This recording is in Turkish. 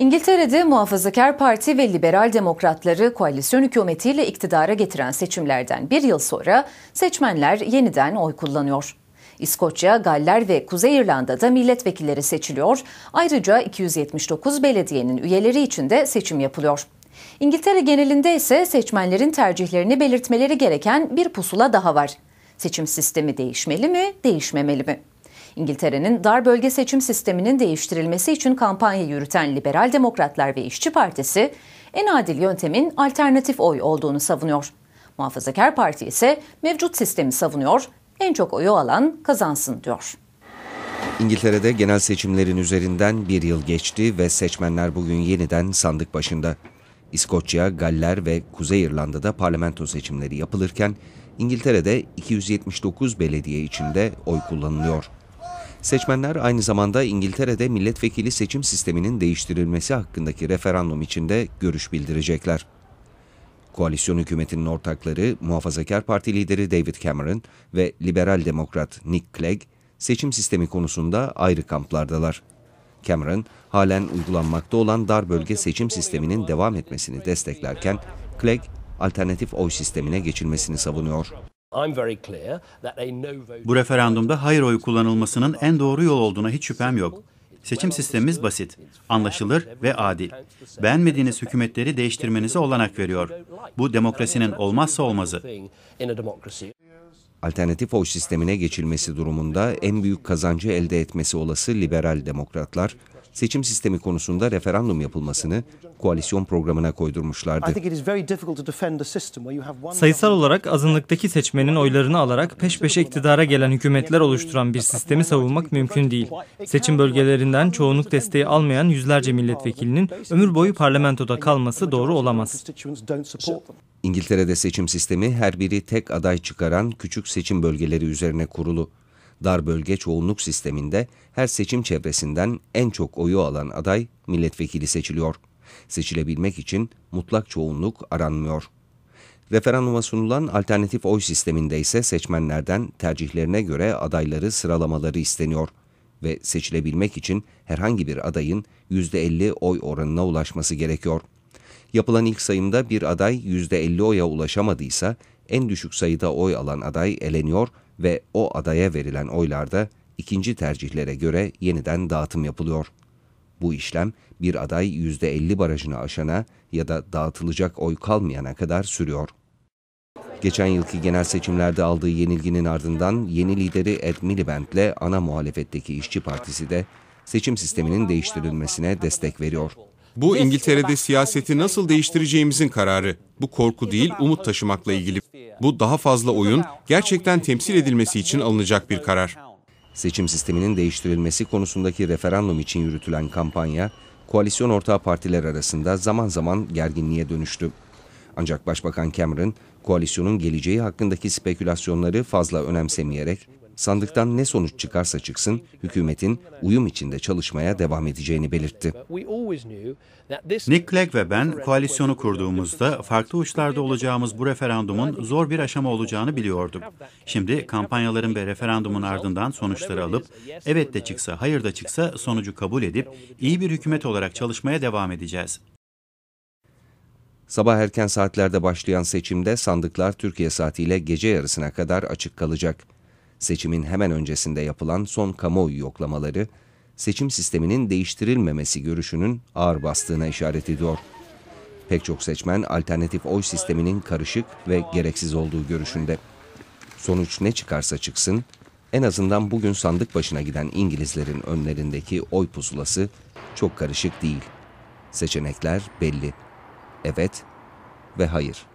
İngiltere'de Muhafazakar Parti ve Liberal Demokratları koalisyon hükümetiyle iktidara getiren seçimlerden bir yıl sonra seçmenler yeniden oy kullanıyor. İskoçya, Galler ve Kuzey İrlanda'da milletvekilleri seçiliyor. Ayrıca 279 belediyenin üyeleri için de seçim yapılıyor. İngiltere genelinde ise seçmenlerin tercihlerini belirtmeleri gereken bir pusula daha var. Seçim sistemi değişmeli mi, değişmemeli mi? İngiltere'nin dar bölge seçim sisteminin değiştirilmesi için kampanya yürüten Liberal Demokratlar ve İşçi Partisi en adil yöntemin alternatif oy olduğunu savunuyor. Muhafazakar Parti ise mevcut sistemi savunuyor, en çok oyu alan kazansın diyor. İngiltere'de genel seçimlerin üzerinden bir yıl geçti ve seçmenler bugün yeniden sandık başında. İskoçya, Galler ve Kuzey İrlanda'da parlamento seçimleri yapılırken İngiltere'de 279 belediye içinde oy kullanılıyor. Seçmenler aynı zamanda İngiltere'de milletvekili seçim sisteminin değiştirilmesi hakkındaki referandum içinde görüş bildirecekler. Koalisyon hükümetinin ortakları Muhafazakar Parti lideri David Cameron ve Liberal Demokrat Nick Clegg seçim sistemi konusunda ayrı kamplardalar. Cameron, halen uygulanmakta olan dar bölge seçim sisteminin devam etmesini desteklerken, Clegg, alternatif oy sistemine geçilmesini savunuyor. Bu referandumda hayır oyu kullanılmasının en doğru yol olduğuna hiç şüphem yok. Seçim sistemimiz basit, anlaşılır ve adil. Beğenmediğiniz hükümetleri değiştirmenize olanak veriyor. Bu demokrasinin olmazsa olmazı alternatif oy sistemine geçilmesi durumunda en büyük kazancı elde etmesi olası liberal demokratlar, seçim sistemi konusunda referandum yapılmasını koalisyon programına koydurmuşlardı. Sayısal olarak azınlıktaki seçmenin oylarını alarak peş peşe iktidara gelen hükümetler oluşturan bir sistemi savunmak mümkün değil. Seçim bölgelerinden çoğunluk desteği almayan yüzlerce milletvekilinin ömür boyu parlamentoda kalması doğru olamaz. İngiltere'de seçim sistemi her biri tek aday çıkaran küçük seçim bölgeleri üzerine kurulu. Dar bölge çoğunluk sisteminde her seçim çevresinden en çok oyu alan aday milletvekili seçiliyor. Seçilebilmek için mutlak çoğunluk aranmıyor. Referanduma sunulan alternatif oy sisteminde ise seçmenlerden tercihlerine göre adayları sıralamaları isteniyor ve seçilebilmek için herhangi bir adayın %50 oy oranına ulaşması gerekiyor. Yapılan ilk sayımda bir aday %50 oya ulaşamadıysa en düşük sayıda oy alan aday eleniyor ve o adaya verilen oylarda ikinci tercihlere göre yeniden dağıtım yapılıyor. Bu işlem bir aday %50 barajını aşana ya da dağıtılacak oy kalmayana kadar sürüyor. Geçen yılki genel seçimlerde aldığı yenilginin ardından yeni lideri Ed Miliband'le ana muhalefetteki İşçi Partisi de seçim sisteminin değiştirilmesine destek veriyor. Bu İngiltere'de siyaseti nasıl değiştireceğimizin kararı. Bu korku değil, umut taşımakla ilgili. Bu daha fazla oyun, gerçekten temsil edilmesi için alınacak bir karar. Seçim sisteminin değiştirilmesi konusundaki referandum için yürütülen kampanya, koalisyon ortağı partiler arasında zaman zaman gerginliğe dönüştü. Ancak Başbakan Cameron, koalisyonun geleceği hakkındaki spekülasyonları fazla önemsemeyerek sandıktan ne sonuç çıkarsa çıksın hükümetin uyum içinde çalışmaya devam edeceğini belirtti. Nick Clegg ve ben koalisyonu kurduğumuzda farklı uçlarda olacağımız bu referandumun zor bir aşama olacağını biliyorduk. Şimdi kampanyaların ve referandumun ardından sonuçları alıp evet de çıksa hayır da çıksa sonucu kabul edip iyi bir hükümet olarak çalışmaya devam edeceğiz. Sabah erken saatlerde başlayan seçimde sandıklar Türkiye saatiyle gece yarısına kadar açık kalacak seçimin hemen öncesinde yapılan son kamuoyu yoklamaları, seçim sisteminin değiştirilmemesi görüşünün ağır bastığına işaret ediyor. Pek çok seçmen alternatif oy sisteminin karışık ve gereksiz olduğu görüşünde. Sonuç ne çıkarsa çıksın, en azından bugün sandık başına giden İngilizlerin önlerindeki oy pusulası çok karışık değil. Seçenekler belli. Evet ve hayır.